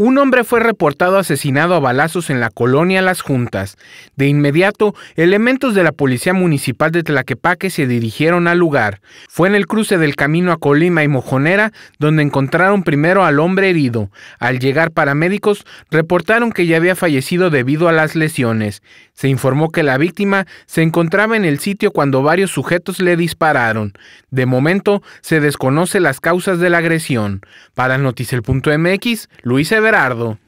Un hombre fue reportado asesinado a balazos en la colonia Las Juntas. De inmediato, elementos de la Policía Municipal de Tlaquepaque se dirigieron al lugar. Fue en el cruce del camino a Colima y Mojonera donde encontraron primero al hombre herido. Al llegar paramédicos, reportaron que ya había fallecido debido a las lesiones. Se informó que la víctima se encontraba en el sitio cuando varios sujetos le dispararon. De momento, se desconoce las causas de la agresión. Para Noticel.mx, Luis Everardo.